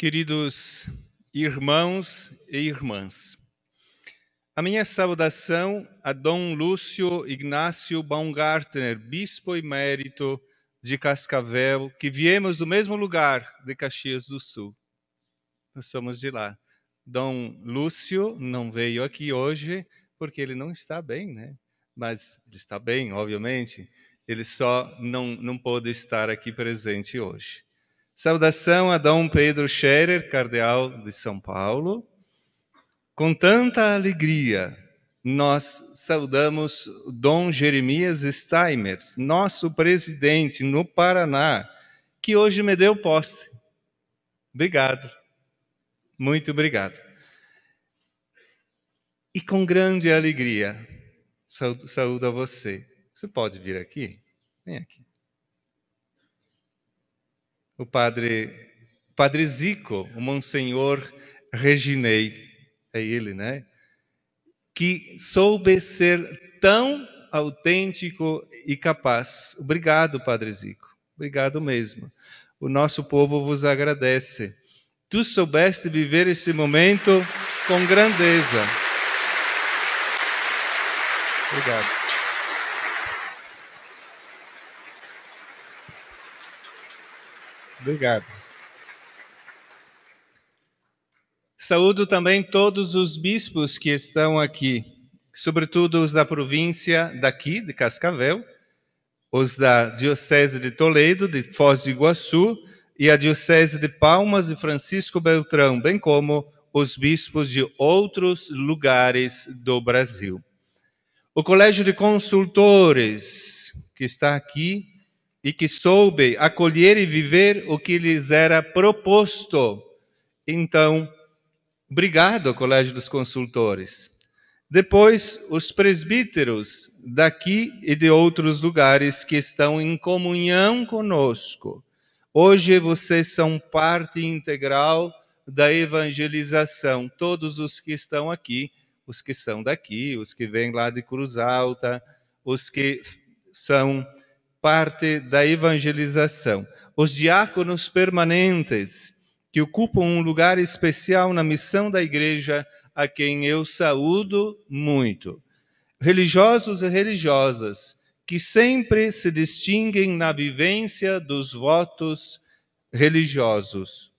Queridos irmãos e irmãs, a minha saudação a Dom Lúcio Ignácio Baumgartner, bispo emérito de Cascavel, que viemos do mesmo lugar de Caxias do Sul. Nós somos de lá. Dom Lúcio não veio aqui hoje porque ele não está bem, né? Mas ele está bem, obviamente. Ele só não, não pôde estar aqui presente hoje. Saudação a Dom Pedro Scherer, cardeal de São Paulo. Com tanta alegria, nós saudamos Dom Jeremias Steimers, nosso presidente no Paraná, que hoje me deu posse. Obrigado. Muito obrigado. E com grande alegria, saúdo a você. Você pode vir aqui? Vem aqui o padre, padre Zico, o Monsenhor Reginei, é ele, né? Que soube ser tão autêntico e capaz. Obrigado, Padre Zico. Obrigado mesmo. O nosso povo vos agradece. Tu soubeste viver esse momento com grandeza. Obrigado. Obrigado. Saúdo também todos os bispos que estão aqui, sobretudo os da província daqui, de Cascavel, os da Diocese de Toledo, de Foz do Iguaçu, e a Diocese de Palmas de Francisco Beltrão, bem como os bispos de outros lugares do Brasil. O Colégio de Consultores, que está aqui, e que soube acolher e viver o que lhes era proposto. Então, obrigado, Colégio dos Consultores. Depois, os presbíteros daqui e de outros lugares que estão em comunhão conosco. Hoje vocês são parte integral da evangelização, todos os que estão aqui, os que são daqui, os que vêm lá de Cruz Alta, os que são parte da evangelização. Os diáconos permanentes, que ocupam um lugar especial na missão da igreja, a quem eu saúdo muito. Religiosos e religiosas, que sempre se distinguem na vivência dos votos religiosos.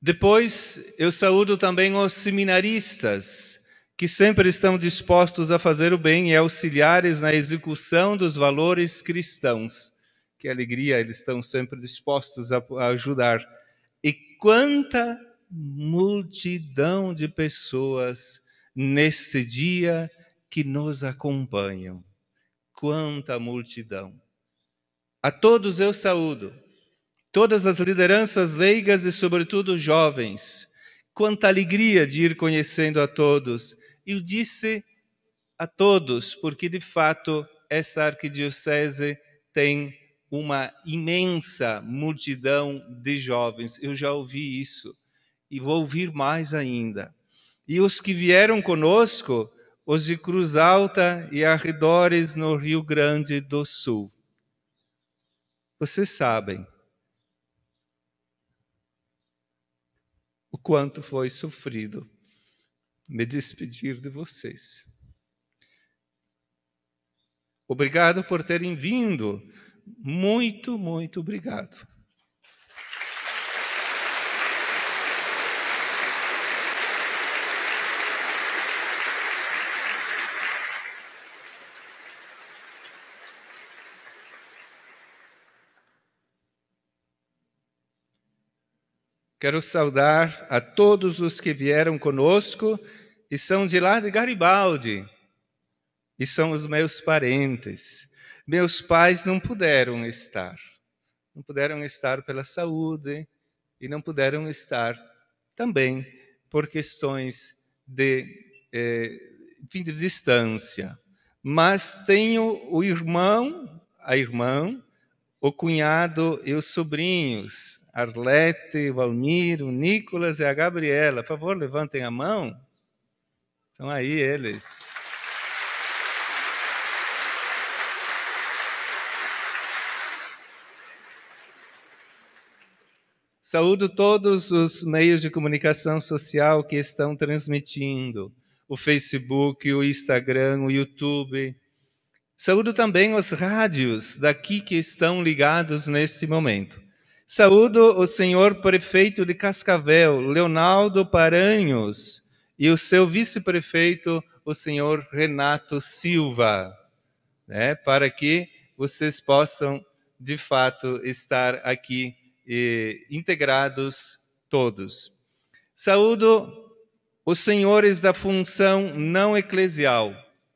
Depois, eu saúdo também os seminaristas, que sempre estão dispostos a fazer o bem e auxiliares na execução dos valores cristãos. Que alegria, eles estão sempre dispostos a, ajudar. E quanta multidão de pessoas neste dia que nos acompanham. Quanta multidão! A todos eu saúdo, todas as lideranças leigas e, sobretudo, jovens. Quanta alegria de ir conhecendo a todos eu disse a todos, porque de fato essa arquidiocese tem uma imensa multidão de jovens. Eu já ouvi isso e vou ouvir mais ainda. E os que vieram conosco, os de Cruz Alta e arredores no Rio Grande do Sul. Vocês sabem o quanto foi sofrido me despedir de vocês. Obrigado por terem vindo. Muito, muito obrigado. Quero saudar a todos os que vieram conosco e são de lá de Garibaldi, e são os meus parentes. Meus pais não puderam estar, não puderam estar pela saúde e não puderam estar também por questões de, eh, de distância. Mas tenho o irmão, a irmã, o cunhado e os sobrinhos, Arlete, Valmiro, Nicolas e a Gabriela. Por favor, levantem a mão. Então aí eles. Saúdo todos os meios de comunicação social que estão transmitindo, o Facebook, o Instagram, o YouTube. Saúdo também os rádios daqui que estão ligados neste momento. Saúdo o senhor prefeito de Cascavel, Leonardo Paranhos, e o seu vice-prefeito, o senhor Renato Silva, né, para que vocês possam, de fato, estar aqui eh, integrados todos. Saúdo os senhores da função não eclesial,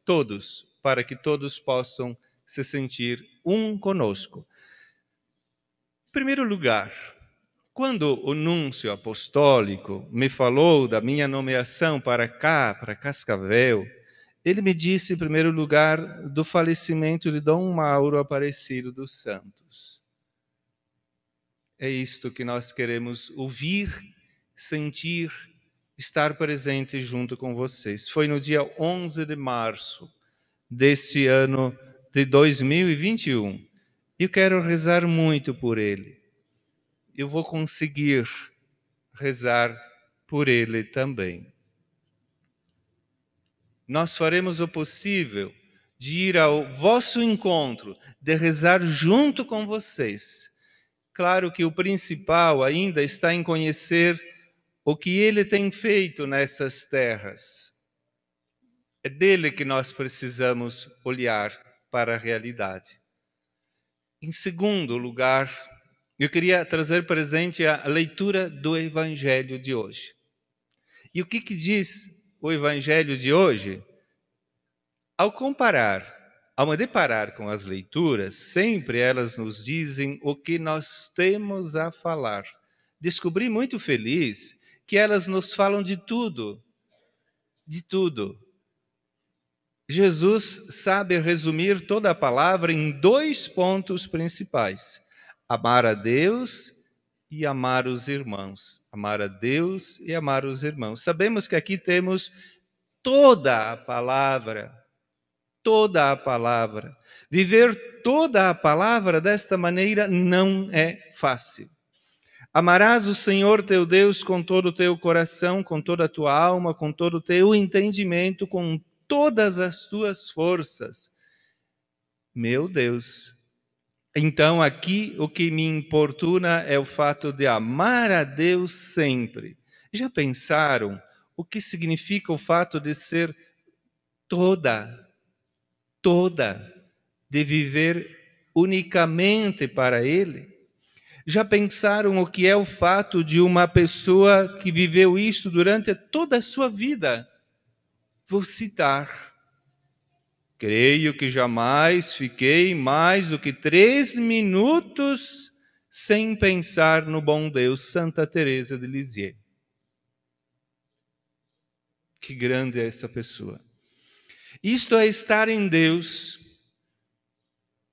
todos, para que todos possam se sentir um conosco. Em primeiro lugar, quando o núncio apostólico me falou da minha nomeação para cá, para Cascavel, ele me disse, em primeiro lugar, do falecimento de Dom Mauro Aparecido dos Santos. É isto que nós queremos ouvir, sentir, estar presente junto com vocês. Foi no dia 11 de março deste ano de 2021. Eu quero rezar muito por ele eu vou conseguir rezar por ele também. Nós faremos o possível de ir ao vosso encontro, de rezar junto com vocês. Claro que o principal ainda está em conhecer o que ele tem feito nessas terras. É dele que nós precisamos olhar para a realidade. Em segundo lugar, eu queria trazer presente a leitura do Evangelho de hoje. E o que, que diz o Evangelho de hoje? Ao comparar, ao me deparar com as leituras, sempre elas nos dizem o que nós temos a falar. Descobri muito feliz que elas nos falam de tudo, de tudo. Jesus sabe resumir toda a palavra em dois pontos principais amar a Deus e amar os irmãos. Amar a Deus e amar os irmãos. Sabemos que aqui temos toda a palavra, toda a palavra. Viver toda a palavra desta maneira não é fácil. Amarás o Senhor teu Deus com todo o teu coração, com toda a tua alma, com todo o teu entendimento, com todas as tuas forças. Meu Deus, então, aqui o que me importuna é o fato de amar a Deus sempre. Já pensaram o que significa o fato de ser toda, toda, de viver unicamente para Ele? Já pensaram o que é o fato de uma pessoa que viveu isto durante toda a sua vida? Vou citar Creio que jamais fiquei mais do que três minutos sem pensar no bom Deus, Santa Teresa de Lisieux. Que grande é essa pessoa. Isto é estar em Deus.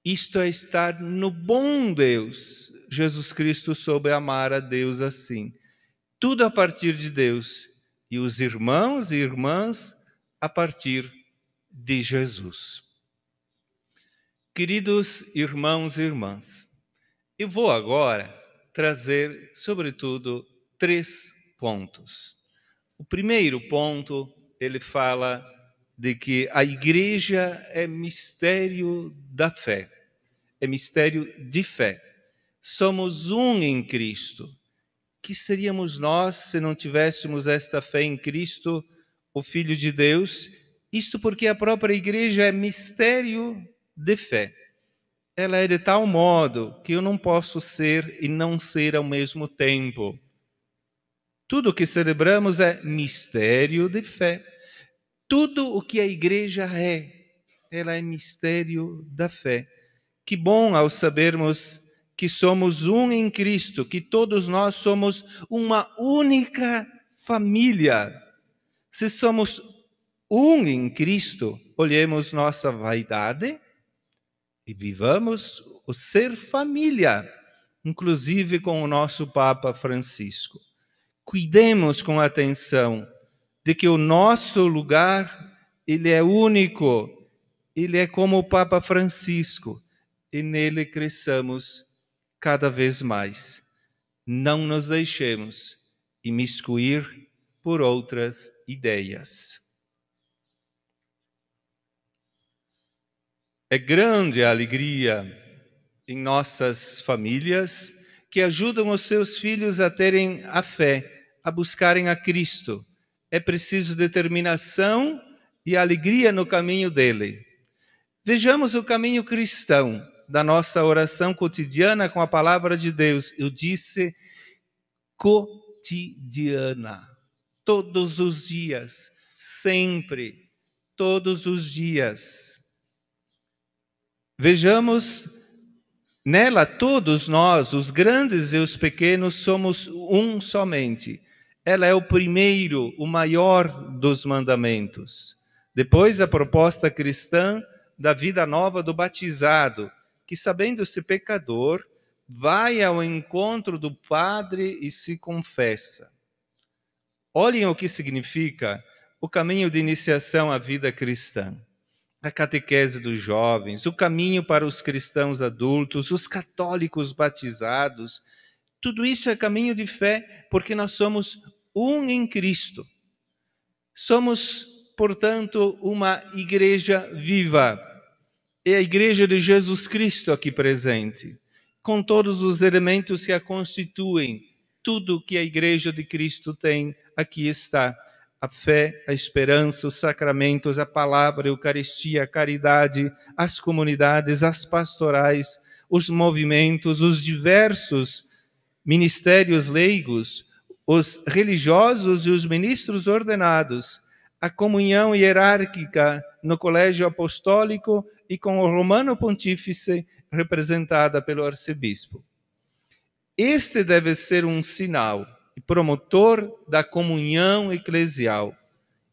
Isto é estar no bom Deus. Jesus Cristo soube amar a Deus assim. Tudo a partir de Deus e os irmãos e irmãs a partir de Jesus. Queridos irmãos e irmãs, eu vou agora trazer, sobretudo, três pontos. O primeiro ponto, ele fala de que a igreja é mistério da fé, é mistério de fé. Somos um em Cristo. Que seríamos nós se não tivéssemos esta fé em Cristo, o Filho de Deus, isto porque a própria igreja é mistério de fé. Ela é de tal modo que eu não posso ser e não ser ao mesmo tempo. Tudo o que celebramos é mistério de fé. Tudo o que a igreja é, ela é mistério da fé. Que bom ao sabermos que somos um em Cristo, que todos nós somos uma única família. Se somos um em Cristo, olhemos nossa vaidade e vivamos o ser família, inclusive com o nosso Papa Francisco. Cuidemos com atenção de que o nosso lugar ele é único, ele é como o Papa Francisco e nele cresçamos cada vez mais. Não nos deixemos imiscuir por outras ideias. É grande a alegria em nossas famílias que ajudam os seus filhos a terem a fé, a buscarem a Cristo. É preciso determinação e alegria no caminho dele. Vejamos o caminho cristão da nossa oração cotidiana com a palavra de Deus. Eu disse cotidiana, todos os dias, sempre, todos os dias. Vejamos nela todos nós, os grandes e os pequenos, somos um somente. Ela é o primeiro, o maior dos mandamentos. Depois, a proposta cristã da vida nova do batizado, que, sabendo-se pecador, vai ao encontro do Padre e se confessa. Olhem o que significa o caminho de iniciação à vida cristã a catequese dos jovens, o caminho para os cristãos adultos, os católicos batizados. Tudo isso é caminho de fé, porque nós somos um em Cristo. Somos, portanto, uma igreja viva. É a igreja de Jesus Cristo aqui presente, com todos os elementos que a constituem. Tudo que a igreja de Cristo tem aqui está a fé, a esperança, os sacramentos, a palavra, a Eucaristia, a caridade, as comunidades, as pastorais, os movimentos, os diversos ministérios leigos, os religiosos e os ministros ordenados, a comunhão hierárquica no Colégio Apostólico e com o Romano Pontífice, representada pelo arcebispo. Este deve ser um sinal e promotor da comunhão eclesial.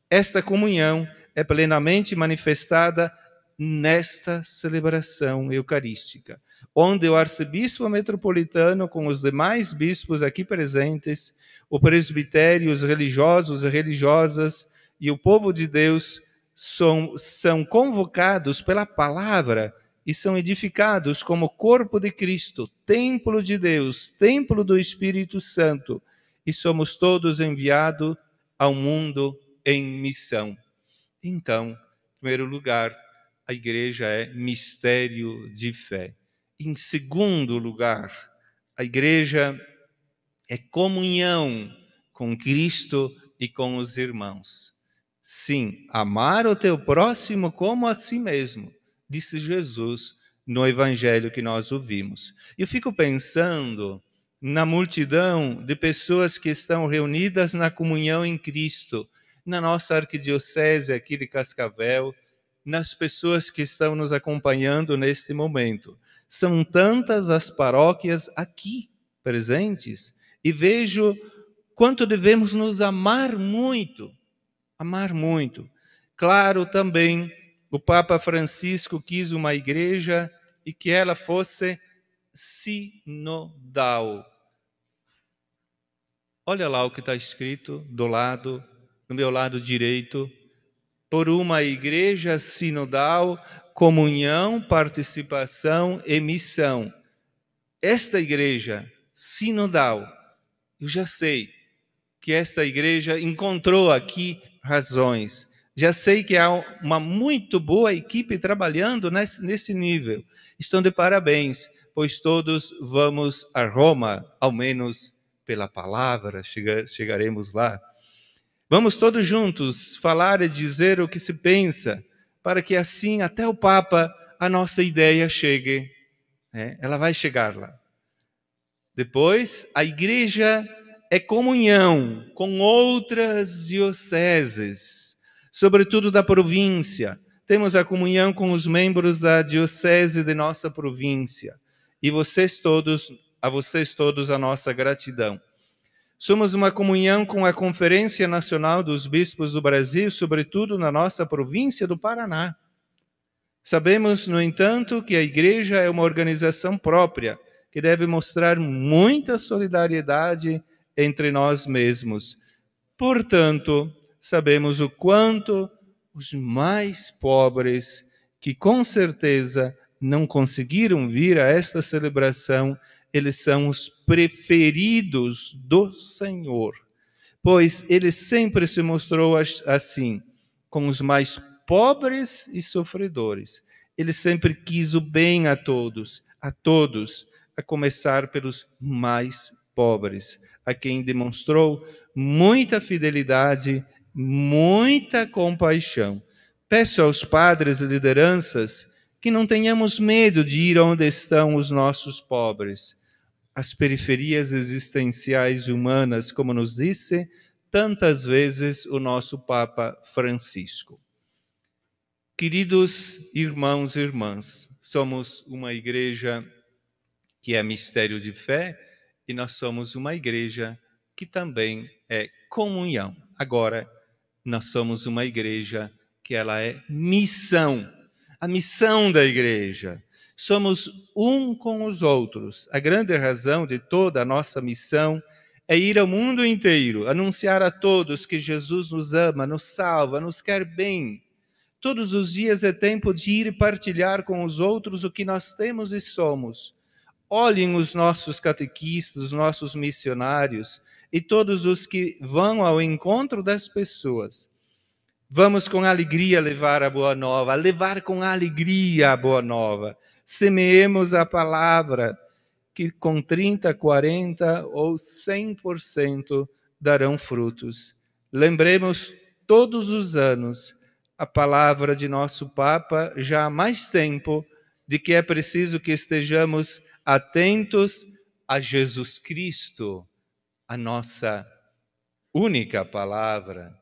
Esta comunhão é plenamente manifestada nesta celebração eucarística, onde o arcebispo metropolitano, com os demais bispos aqui presentes, o presbitério, os religiosos e religiosas e o povo de Deus são, são convocados pela palavra e são edificados como corpo de Cristo, templo de Deus, templo do Espírito Santo e somos todos enviados ao mundo em missão. Então, em primeiro lugar, a igreja é mistério de fé. Em segundo lugar, a igreja é comunhão com Cristo e com os irmãos. Sim, amar o teu próximo como a si mesmo, disse Jesus no evangelho que nós ouvimos. Eu fico pensando na multidão de pessoas que estão reunidas na comunhão em Cristo, na nossa arquidiocese aqui de Cascavel, nas pessoas que estão nos acompanhando neste momento. São tantas as paróquias aqui presentes e vejo quanto devemos nos amar muito, amar muito. Claro também, o Papa Francisco quis uma igreja e que ela fosse sinodal. Olha lá o que está escrito do lado, no meu lado direito. Por uma igreja sinodal, comunhão, participação e missão. Esta igreja sinodal, eu já sei que esta igreja encontrou aqui razões. Já sei que há uma muito boa equipe trabalhando nesse, nesse nível. Estão de parabéns pois todos vamos a Roma, ao menos pela palavra, chegaremos lá. Vamos todos juntos falar e dizer o que se pensa, para que assim, até o Papa, a nossa ideia chegue. É, ela vai chegar lá. Depois, a igreja é comunhão com outras dioceses, sobretudo da província. Temos a comunhão com os membros da diocese de nossa província e vocês todos, a vocês todos a nossa gratidão. Somos uma comunhão com a Conferência Nacional dos Bispos do Brasil, sobretudo na nossa província do Paraná. Sabemos, no entanto, que a Igreja é uma organização própria, que deve mostrar muita solidariedade entre nós mesmos. Portanto, sabemos o quanto os mais pobres, que com certeza não conseguiram vir a esta celebração, eles são os preferidos do Senhor, pois ele sempre se mostrou assim, com os mais pobres e sofredores. Ele sempre quis o bem a todos, a todos, a começar pelos mais pobres, a quem demonstrou muita fidelidade, muita compaixão. Peço aos padres e lideranças que não tenhamos medo de ir onde estão os nossos pobres. As periferias existenciais humanas, como nos disse tantas vezes o nosso Papa Francisco. Queridos irmãos e irmãs, somos uma igreja que é mistério de fé e nós somos uma igreja que também é comunhão. Agora, nós somos uma igreja que ela é missão a missão da igreja. Somos um com os outros. A grande razão de toda a nossa missão é ir ao mundo inteiro, anunciar a todos que Jesus nos ama, nos salva, nos quer bem. Todos os dias é tempo de ir e partilhar com os outros o que nós temos e somos. Olhem os nossos catequistas, os nossos missionários e todos os que vão ao encontro das pessoas Vamos com alegria levar a boa nova, levar com alegria a boa nova. Semeemos a palavra, que com 30, 40 ou 100% darão frutos. Lembremos todos os anos a palavra de nosso Papa já há mais tempo de que é preciso que estejamos atentos a Jesus Cristo, a nossa única palavra.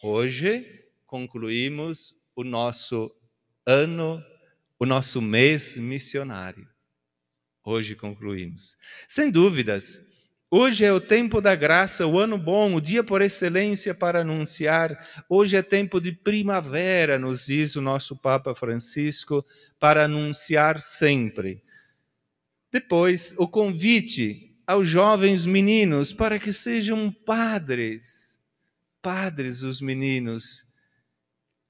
Hoje, concluímos o nosso ano, o nosso mês missionário. Hoje concluímos. Sem dúvidas, Hoje é o tempo da graça, o ano bom, o dia por excelência para anunciar. Hoje é tempo de primavera, nos diz o nosso Papa Francisco, para anunciar sempre. Depois, o convite aos jovens meninos para que sejam padres, padres os meninos,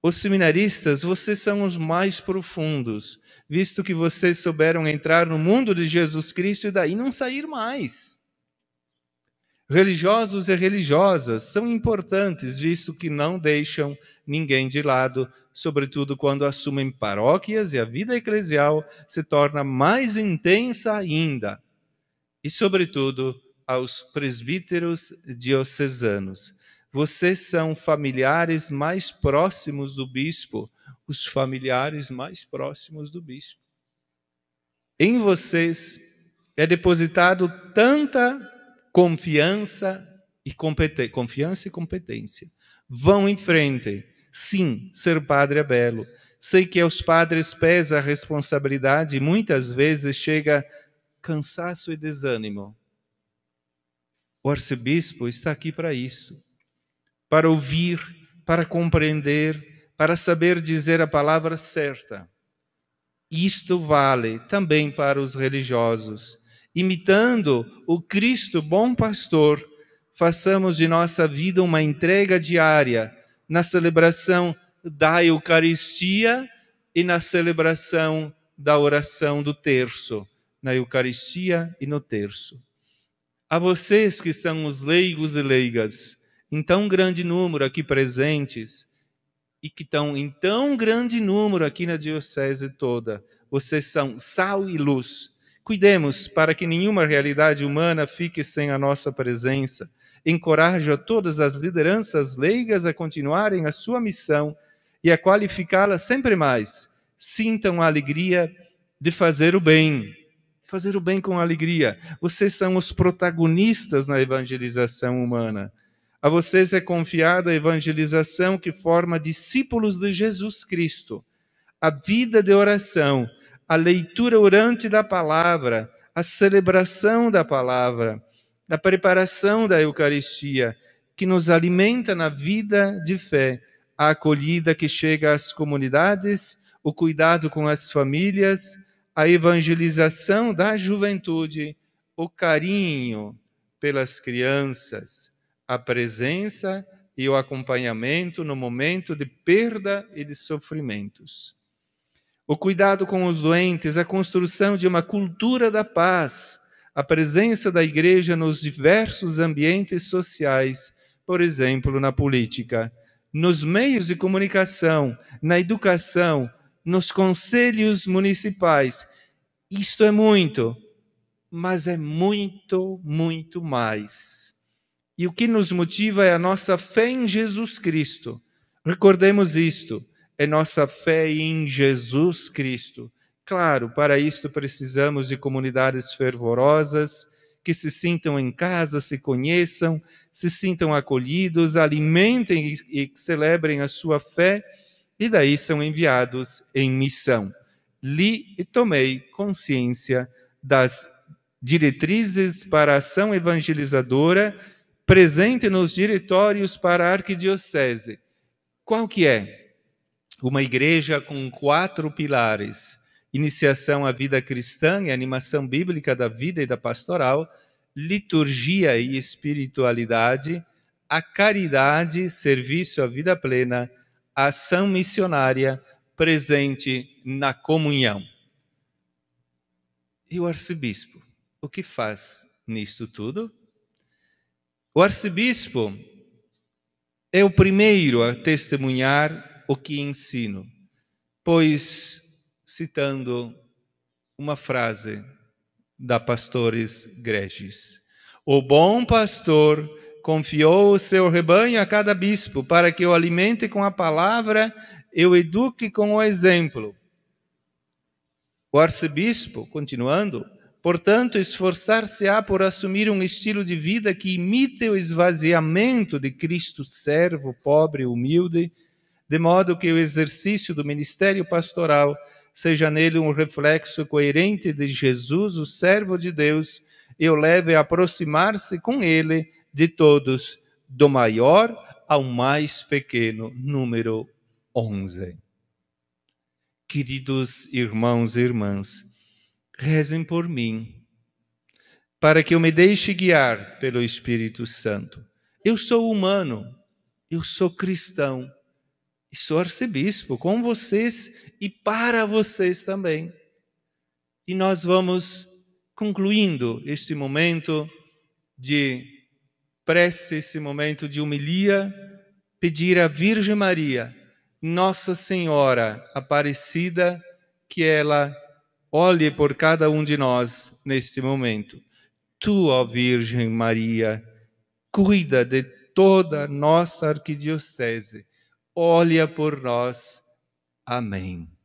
os seminaristas, vocês são os mais profundos, visto que vocês souberam entrar no mundo de Jesus Cristo e daí não sair mais. Religiosos e religiosas são importantes, visto que não deixam ninguém de lado, sobretudo quando assumem paróquias e a vida eclesial se torna mais intensa ainda. E, sobretudo, aos presbíteros diocesanos vocês são familiares mais próximos do bispo, os familiares mais próximos do bispo. Em vocês é depositado tanta confiança e competência, confiança e competência. Vão em frente. Sim, ser padre é belo. Sei que aos padres pesa a responsabilidade e muitas vezes chega cansaço e desânimo. O arcebispo está aqui para isso para ouvir, para compreender, para saber dizer a palavra certa. Isto vale também para os religiosos. Imitando o Cristo bom pastor, façamos de nossa vida uma entrega diária na celebração da Eucaristia e na celebração da oração do terço, na Eucaristia e no terço. A vocês que são os leigos e leigas, em tão grande número aqui presentes e que estão em tão grande número aqui na Diocese toda. Vocês são sal e luz. Cuidemos para que nenhuma realidade humana fique sem a nossa presença. Encorajo a todas as lideranças leigas a continuarem a sua missão e a qualificá-la sempre mais. Sintam a alegria de fazer o bem. Fazer o bem com alegria. Vocês são os protagonistas na evangelização humana. A vocês é confiada a evangelização que forma discípulos de Jesus Cristo, a vida de oração, a leitura orante da palavra, a celebração da palavra, a preparação da Eucaristia, que nos alimenta na vida de fé, a acolhida que chega às comunidades, o cuidado com as famílias, a evangelização da juventude, o carinho pelas crianças a presença e o acompanhamento no momento de perda e de sofrimentos. O cuidado com os doentes, a construção de uma cultura da paz, a presença da igreja nos diversos ambientes sociais, por exemplo, na política, nos meios de comunicação, na educação, nos conselhos municipais. Isto é muito, mas é muito, muito mais. E o que nos motiva é a nossa fé em Jesus Cristo. Recordemos isto, é nossa fé em Jesus Cristo. Claro, para isto precisamos de comunidades fervorosas, que se sintam em casa, se conheçam, se sintam acolhidos, alimentem e celebrem a sua fé, e daí são enviados em missão. Li e tomei consciência das diretrizes para a ação evangelizadora presente nos diretórios para a arquidiocese. Qual que é? Uma igreja com quatro pilares: iniciação à vida cristã e animação bíblica da vida e da pastoral, liturgia e espiritualidade, a caridade, serviço à vida plena, ação missionária presente na comunhão. E o arcebispo, o que faz nisto tudo? O arcebispo é o primeiro a testemunhar o que ensino, pois, citando uma frase da Pastores Gregis, o bom pastor confiou o seu rebanho a cada bispo para que o alimente com a palavra e o eduque com o exemplo. O arcebispo, continuando, Portanto, esforçar-se-á por assumir um estilo de vida que imite o esvaziamento de Cristo, servo, pobre, e humilde, de modo que o exercício do ministério pastoral seja nele um reflexo coerente de Jesus, o servo de Deus, e o leve a aproximar-se com ele de todos, do maior ao mais pequeno, número 11. Queridos irmãos e irmãs, rezem por mim, para que eu me deixe guiar pelo Espírito Santo. Eu sou humano, eu sou cristão, e sou arcebispo com vocês e para vocês também. E nós vamos concluindo este momento de prece, esse momento de humilha, pedir à Virgem Maria, Nossa Senhora Aparecida, que ela olhe por cada um de nós neste momento. Tu, ó Virgem Maria, cuida de toda nossa arquidiocese. Olha por nós. Amém.